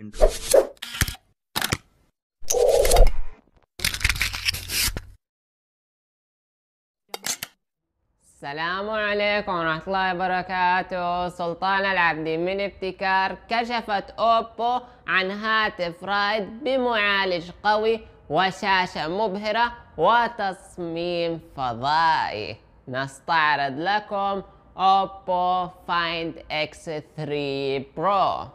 intro السلام عليكم ورحمة الله وبركاته سلطان العبدي من ابتكار كشفت أوبو عن هاتف رايد بمعالج قوي وشاشة مبهرة وتصميم فضائي نستعرض لكم أوبو فايند X3 برو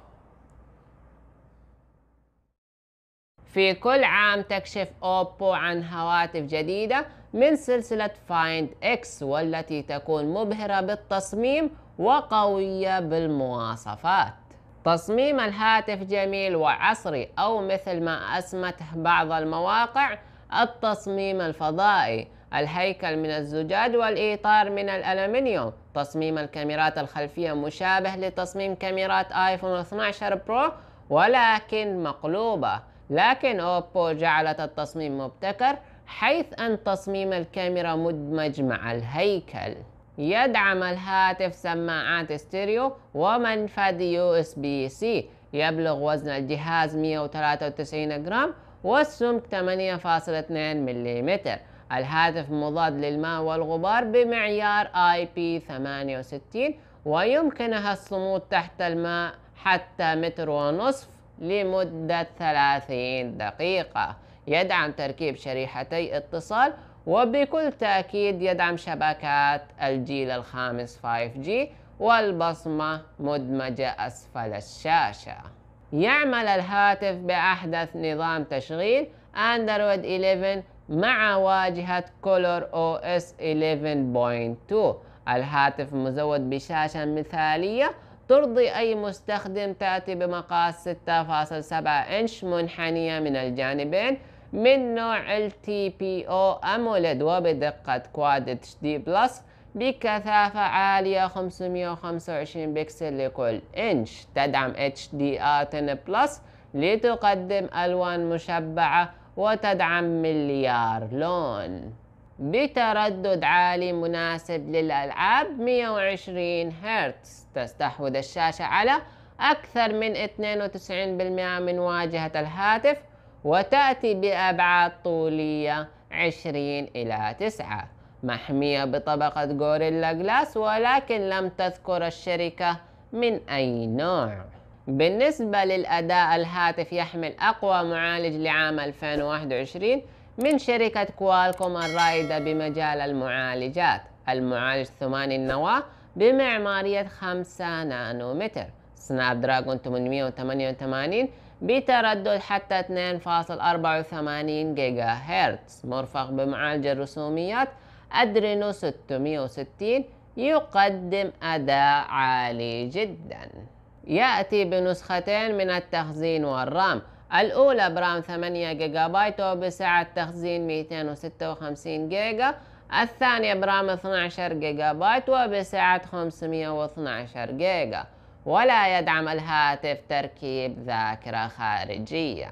في كل عام تكشف أوبو عن هواتف جديدة من سلسلة فايند إكس والتي تكون مبهرة بالتصميم وقوية بالمواصفات تصميم الهاتف جميل وعصري أو مثل ما أسمته بعض المواقع التصميم الفضائي الهيكل من الزجاج والإطار من الألمنيوم تصميم الكاميرات الخلفية مشابه لتصميم كاميرات آيفون 12 برو ولكن مقلوبة لكن أوبو جعلت التصميم مبتكر حيث أن تصميم الكاميرا مدمج مع الهيكل يدعم الهاتف سماعات ستيريو ومنفذ يو اس بي سي يبلغ وزن الجهاز 193 جرام والسمك 8.2 ملم الهاتف مضاد للماء والغبار بمعيار اي بي 68 ويمكنها الصمود تحت الماء حتى متر ونصف لمدة 30 دقيقة يدعم تركيب شريحتي اتصال وبكل تأكيد يدعم شبكات الجيل الخامس 5G والبصمة مدمجة أسفل الشاشة يعمل الهاتف بأحدث نظام تشغيل أندرويد 11 مع واجهة كولور او اس 11.2 الهاتف مزود بشاشة مثالية ترضي أي مستخدم تأتي بمقاس 6.7 إنش منحنية من الجانبين من نوع LTPO AMOLED وبدقة Quad HD Plus بكثافة عالية 525 بكسل لكل إنش تدعم HDR10 Plus لتقدم ألوان مشبعة وتدعم مليار لون بتردد عالي مناسب للألعاب 120 هرتز تستحوذ الشاشة على أكثر من 92% من واجهة الهاتف وتأتي بأبعاد طولية 20 إلى 9 محمية بطبقة غوريلا جلاس ولكن لم تذكر الشركة من أي نوع بالنسبة للأداء الهاتف يحمل أقوى معالج لعام 2021 من شركة كوالكوم الرائدة بمجال المعالجات المعالج ثماني النواة بمعمارية 5 نانومتر سناب دراجون 888 بتردد حتى 2.84 جيجا هرتز مرفق بمعالج الرسوميات أدرينو 660 يقدم أداء عالي جدا يأتي بنسختين من التخزين والرام الأولى برام 8 جيجا بايت وبسعة تخزين 256 جيجا الثانية برام 12 جيجا بايت وبسعة 512 جيجا ولا يدعم الهاتف تركيب ذاكرة خارجية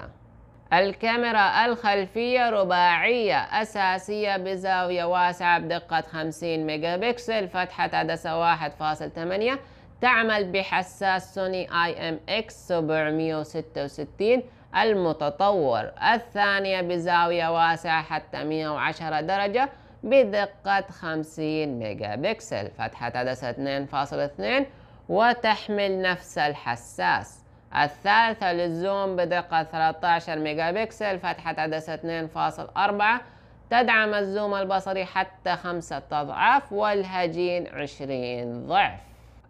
الكاميرا الخلفية رباعية أساسية بزاوية واسعة بدقة 50 ميجا بكسل فتحة عدسة 1.8 تعمل بحساس سوني اي ام اكس 766 المتطور الثانية بزاوية واسعة حتى 110 درجة بدقة 50 ميجا بكسل فتحة عدسة 2.2 وتحمل نفس الحساس الثالثة للزوم بدقة 13 ميجا بكسل فتحة عدسة 2.4 تدعم الزوم البصري حتى خمسة أضعاف والهجين 20 ضعف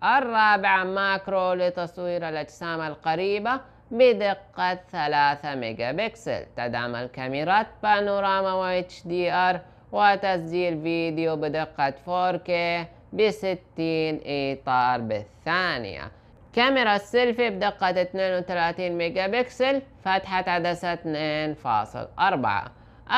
الرابعة ماكرو لتصوير الأجسام القريبة بدقة 3 ميجا بكسل تدعم الكاميرات بانوراما و اتش دي ار وتسجيل فيديو بدقة 4K ب 60 إطار بالثانية كاميرا السيلفي بدقة 32 ميجا بكسل فتحة عدسة 2.4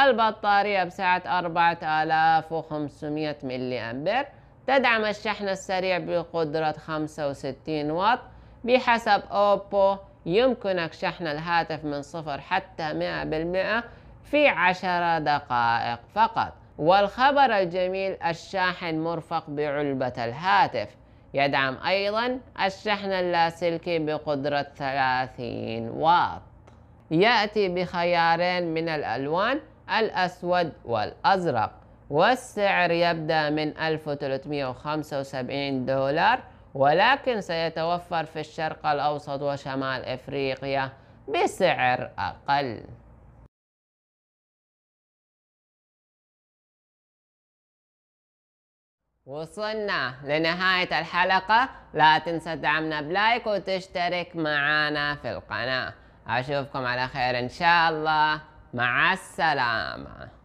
البطارية بسعة 4500 ملي أمبير تدعم الشحن السريع بقدرة 65 واط بحسب أوبو يمكنك شحن الهاتف من صفر حتى مئة بالمئة في عشرة دقائق فقط والخبر الجميل الشاحن مرفق بعلبة الهاتف يدعم أيضا الشحن اللاسلكي بقدرة 30 واط يأتي بخيارين من الألوان الأسود والأزرق والسعر يبدأ من 1375 دولار ولكن سيتوفر في الشرق الأوسط وشمال إفريقيا بسعر أقل وصلنا لنهاية الحلقة لا تنسى تدعمنا بلايك وتشترك معنا في القناة أشوفكم على خير إن شاء الله مع السلامة